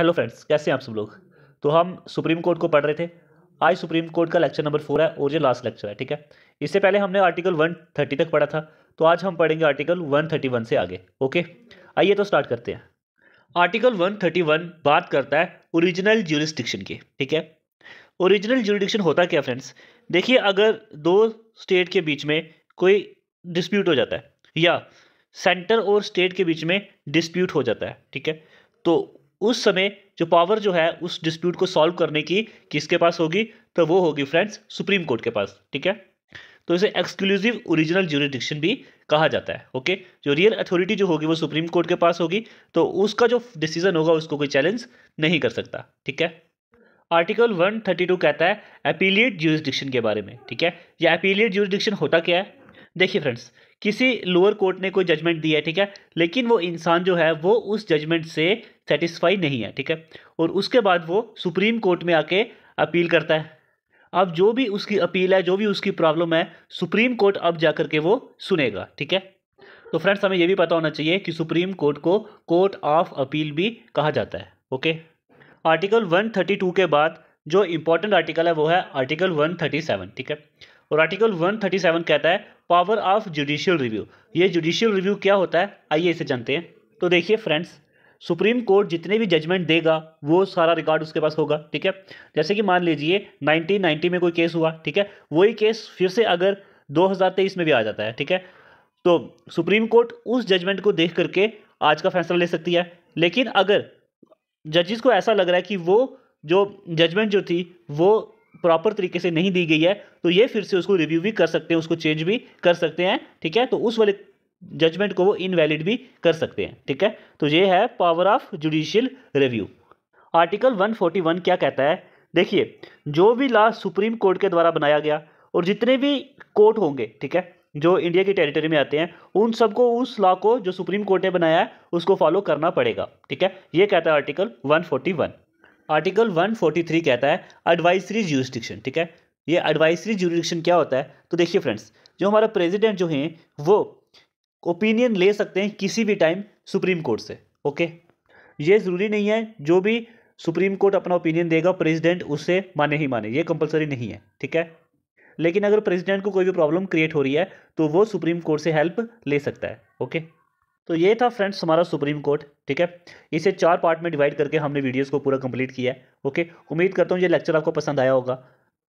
hello friends कैसे हैं आप सब लोग तो हम सुप्रीम कोर्ट को पढ़ रहे थे आज सुप्रीम कोर्ट का लेक्चर नंबर फोर है और ये लास्ट लेक्चर है ठीक है इससे पहले हमने आर्टिकल वन थर्टी तक पढ़ा था तो आज हम पढ़ेंगे आर्टिकल वन थर्टी वन से आगे ओके आइए तो स्टार्ट करते हैं आर्टिकल वन थर्टी वन बात करता है ओरिजिनल जुरिस्टिक्शन की ठीक है ओरिजिनल ज्यूरिडिक्शन होता क्या फ्रेंड्स देखिए अगर दो स्टेट के बीच में कोई डिस्प्यूट हो जाता है या सेंटर और स्टेट के बीच में डिस्प्यूट हो जाता है ठीक है तो उस समय जो पावर जो है उस डिस्प्यूट को सॉल्व करने की किसके पास होगी तो वो होगी फ्रेंड्स सुप्रीम कोर्ट के पास ठीक है तो इसे एक्सक्लूसिव ओरिजिनल ज्यूरिडिक्शन भी कहा जाता है ओके जो रियल अथॉरिटी जो होगी वो सुप्रीम कोर्ट के पास होगी तो उसका जो डिसीजन होगा उसको कोई चैलेंज नहीं कर सकता ठीक है आर्टिकल 132 कहता है अपीलिएट ज्यूरिडिक्शन के बारे में ठीक है या अपीलिएट ज्यूरिडिक्शन होता क्या है देखिए फ्रेंड्स किसी लोअर कोर्ट ने कोई जजमेंट दिया है ठीक है लेकिन वो इंसान जो है वो उस जजमेंट से सेटिस्फाई नहीं है ठीक है और उसके बाद वो सुप्रीम कोर्ट में आके अपील करता है अब जो भी उसकी अपील है जो भी उसकी प्रॉब्लम है सुप्रीम कोर्ट अब जा कर के वो सुनेगा ठीक है तो फ्रेंड्स हमें यह भी पता होना चाहिए कि सुप्रीम कोर्ट को कोर्ट ऑफ अपील भी कहा जाता है ओके आर्टिकल वन के बाद जो इम्पोर्टेंट आर्टिकल है वो है आर्टिकल 137 ठीक है और आर्टिकल 137 कहता है पावर ऑफ जुडिशियल रिव्यू ये जुडिशियल रिव्यू क्या होता है आइए इसे जानते हैं तो देखिए फ्रेंड्स सुप्रीम कोर्ट जितने भी जजमेंट देगा वो सारा रिकॉर्ड उसके पास होगा ठीक है जैसे कि मान लीजिए 1990 में कोई केस हुआ ठीक है वही केस फिर से अगर 2023 में भी आ जाता है ठीक है तो सुप्रीम कोर्ट उस जजमेंट को देख करके आज का फैसला ले सकती है लेकिन अगर जजिस को ऐसा लग रहा है कि वो जो जजमेंट जो थी वो प्रॉपर तरीके से नहीं दी गई है तो ये फिर से उसको रिव्यू भी कर सकते हैं उसको चेंज भी कर सकते हैं ठीक है तो उस वाले जजमेंट को वो इनवैलिड भी कर सकते हैं ठीक है तो ये है power of judicial review article 141 क्या कहता है देखिए जो भी लॉ सुप्रीम कोर्ट के द्वारा बनाया गया और जितने भी कोर्ट होंगे ठीक है जो इंडिया की टेरिटरी में आते हैं उन सबको उस लॉ को जो सुप्रीम कोर्ट ने बनाया है उसको फॉलो करना पड़ेगा ठीक है ये कहता है आर्टिकल 141 आर्टिकल 143 कहता है एडवाइसरी ज्यूरिस्टिक्शन ठीक है ये एडवाइसरी ज्यूरिस्टिक्शन क्या होता है तो देखिए फ्रेंड्स जो हमारा प्रेसिडेंट जो हैं वो ओपिनियन ले सकते हैं किसी भी टाइम सुप्रीम कोर्ट से ओके ये ज़रूरी नहीं है जो भी सुप्रीम कोर्ट अपना ओपिनियन देगा प्रेसिडेंट उसे माने ही माने ये कंपलसरी नहीं है ठीक है लेकिन अगर प्रेसिडेंट को कोई भी प्रॉब्लम क्रिएट हो रही है तो वो सुप्रीम कोर्ट से हेल्प ले सकता है ओके तो ये था फ्रेंड्स हमारा सुप्रीम कोर्ट ठीक है इसे चार पार्ट में डिवाइड करके हमने वीडियोस को पूरा कंप्लीट किया है ओके उम्मीद करता हूँ ये लेक्चर आपको पसंद आया होगा